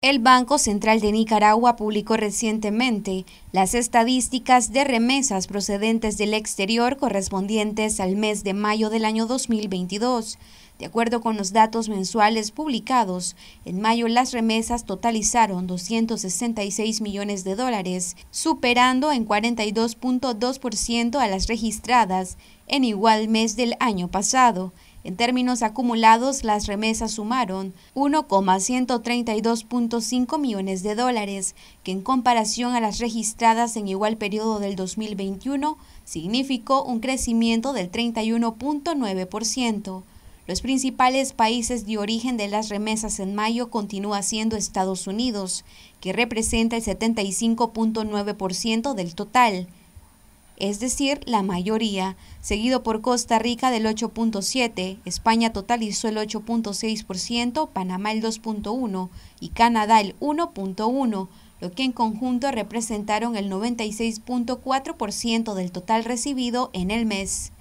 El Banco Central de Nicaragua publicó recientemente las estadísticas de remesas procedentes del exterior correspondientes al mes de mayo del año 2022. De acuerdo con los datos mensuales publicados, en mayo las remesas totalizaron 266 millones de dólares, superando en 42.2% a las registradas en igual mes del año pasado. En términos acumulados, las remesas sumaron 1,132.5 millones de dólares, que en comparación a las registradas en igual periodo del 2021 significó un crecimiento del 31.9%. Los principales países de origen de las remesas en mayo continúa siendo Estados Unidos, que representa el 75.9% del total, es decir, la mayoría, seguido por Costa Rica del 8.7, España totalizó el 8.6%, Panamá el 2.1 y Canadá el 1.1, lo que en conjunto representaron el 96.4% del total recibido en el mes.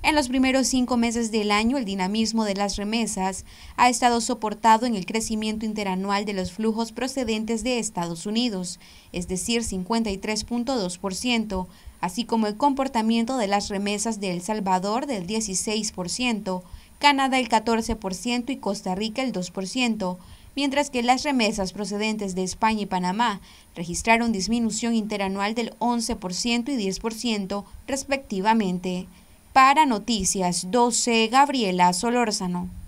En los primeros cinco meses del año, el dinamismo de las remesas ha estado soportado en el crecimiento interanual de los flujos procedentes de Estados Unidos, es decir, 53.2%, así como el comportamiento de las remesas de El Salvador del 16%, Canadá el 14% y Costa Rica el 2%, mientras que las remesas procedentes de España y Panamá registraron disminución interanual del 11% y 10% respectivamente. Para Noticias 12, Gabriela Solórzano.